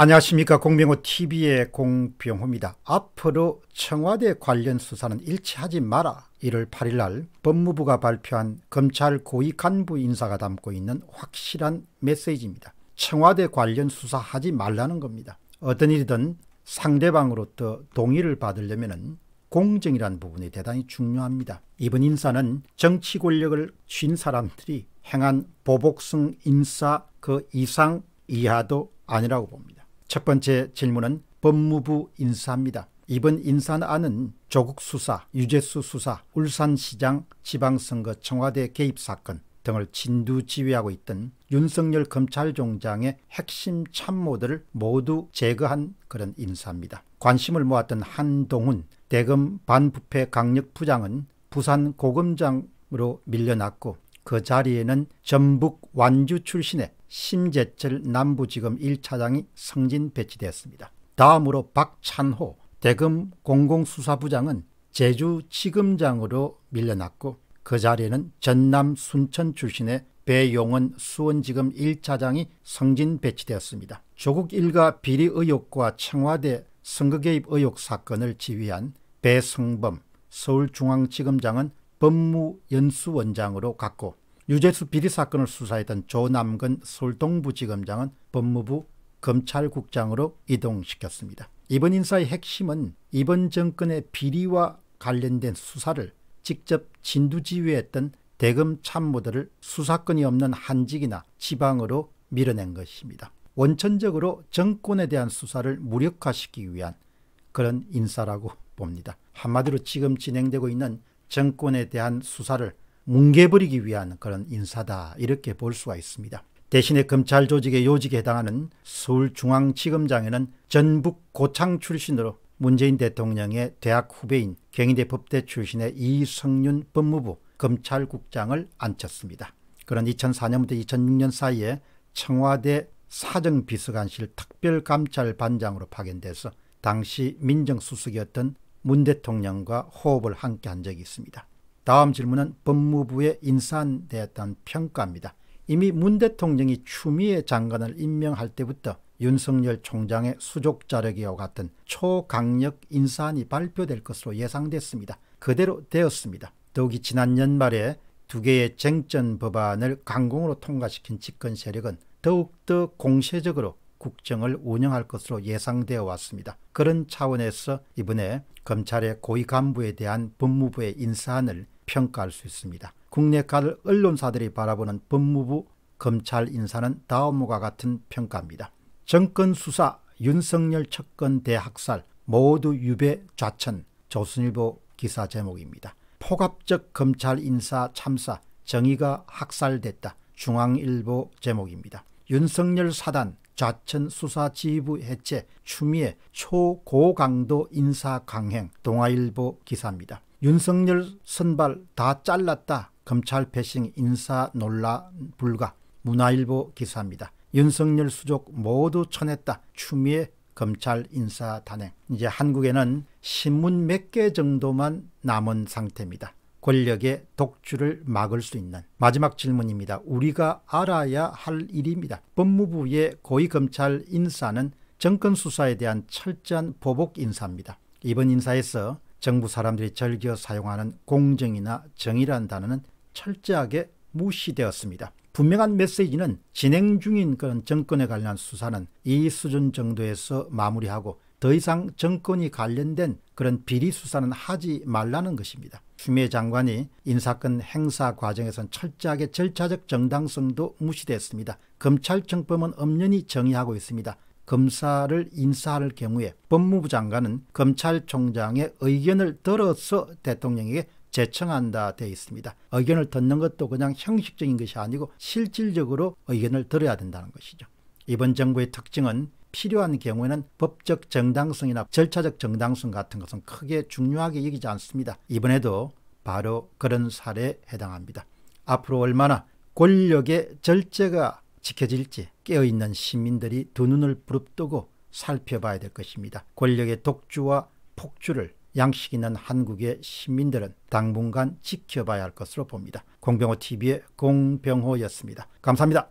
안녕하십니까 공병호TV의 공병호입니다. 앞으로 청와대 관련 수사는 일치하지 마라 1월 8일 날 법무부가 발표한 검찰 고위 간부 인사가 담고 있는 확실한 메시지입니다. 청와대 관련 수사하지 말라는 겁니다. 어떤 일이든 상대방으로부터 동의를 받으려면 공정이란 부분이 대단히 중요합니다. 이번 인사는 정치 권력을 쥔 사람들이 행한 보복성 인사 그 이상 이하도 아니라고 봅니다. 첫 번째 질문은 법무부 인사입니다. 이번 인사안은 조국 수사, 유재수 수사, 울산시장 지방선거 청와대 개입 사건 등을 진두 지휘하고 있던 윤석열 검찰총장의 핵심 참모들을 모두 제거한 그런 인사입니다. 관심을 모았던 한동훈 대검 반부패 강력부장은 부산 고검장으로 밀려났고 그 자리에는 전북 완주 출신의 심재철 남부지검 1차장이 승진 배치되었습니다. 다음으로 박찬호 대검 공공수사부장은 제주 지검장으로 밀려났고 그 자리에는 전남 순천 출신의 배용원 수원지검 1차장이 승진 배치되었습니다. 조국 일가 비리 의혹과 청와대 선거개입 의혹 사건을 지휘한 배성범 서울중앙지검장은 법무연수원장으로 갔고 유재수 비리 사건을 수사했던 조남근 서울동부지검장은 법무부 검찰국장으로 이동시켰습니다. 이번 인사의 핵심은 이번 정권의 비리와 관련된 수사를 직접 진두지휘했던 대검 참모들을 수사권이 없는 한직이나 지방으로 밀어낸 것입니다. 원천적으로 정권에 대한 수사를 무력화시키기 위한 그런 인사라고 봅니다. 한마디로 지금 진행되고 있는 정권에 대한 수사를 뭉개버리기 위한 그런 인사다 이렇게 볼 수가 있습니다. 대신에 검찰 조직의 요직에 해당하는 서울중앙지검장에는 전북 고창 출신으로 문재인 대통령의 대학 후배인 경희대 법대 출신의 이성윤 법무부 검찰국장을 앉혔습니다. 그런 2004년부터 2006년 사이에 청와대 사정비서관실 특별감찰반장으로 파견돼서 당시 민정수석이었던 문 대통령과 호흡을 함께 한 적이 있습니다. 다음 질문은 법무부의 인사대했던 안 평가입니다. 이미 문 대통령이 추미애 장관을 임명할 때부터 윤석열 총장의 수족 자력이와 같은 초강력 인사안이 발표될 것으로 예상됐습니다. 그대로 되었습니다. 더욱이 지난 연말에 두 개의 쟁점 법안을 강공으로 통과시킨 집권 세력은 더욱더 공세적으로 국정을 운영할 것으로 예상되어 왔습니다. 그런 차원에서 이번에 검찰의 고위 간부에 대한 법무부의 인사안을 평가할 수 있습니다. 국내 언론사들이 바라보는 법무부 검찰 인사는 다음과 같은 평가입니다. 정권 수사, 윤석열 척건 대학살, 모두 유배 좌천, 조선일보 기사 제목입니다. 포갑적 검찰 인사 참사, 정의가 학살됐다. 중앙일보 제목입니다. 윤석열 사단, 좌천 수사 지휘부 해체, 추미애 초고강도 인사 강행, 동아일보 기사입니다. 윤석열 선발 다 잘랐다. 검찰 패싱 인사 논란 불가. 문화일보 기사입니다. 윤석열 수족 모두 쳐냈다. 추미애 검찰 인사 단행. 이제 한국에는 신문 몇 개 정도만 남은 상태입니다. 권력의 독주를 막을 수 있는 마지막 질문입니다. 우리가 알아야 할 일입니다. 법무부의 고위검찰 인사는 정권 수사에 대한 철저한 보복 인사입니다. 이번 인사에서 정부 사람들이 즐겨 사용하는 공정이나 정의란 단어는 철저하게 무시되었습니다. 분명한 메시지는 진행 중인 그런 정권에 관련한 수사는 이 수준 정도에서 마무리하고 더 이상 정권이 관련된 그런 비리 수사는 하지 말라는 것입니다. 추미애 장관이 인사권 행사 과정에선 철저하게 절차적 정당성도 무시됐습니다. 검찰청법은 엄연히 정의하고 있습니다. 검사를 인사할 경우에 법무부 장관은 검찰총장의 의견을 들어서 대통령에게 제청한다 되어 있습니다. 의견을 듣는 것도 그냥 형식적인 것이 아니고 실질적으로 의견을 들어야 된다는 것이죠. 이번 정부의 특징은 필요한 경우에는 법적 정당성이나 절차적 정당성 같은 것은 크게 중요하게 여기지 않습니다. 이번에도 바로 그런 사례에 해당합니다. 앞으로 얼마나 권력의 절제가 지켜질지 깨어있는 시민들이 두 눈을 부릅뜨고 살펴봐야 될 것입니다. 권력의 독주와 폭주를 양식 있는 한국의 시민들은 당분간 지켜봐야 할 것으로 봅니다. 공병호TV의 공병호였습니다. 감사합니다.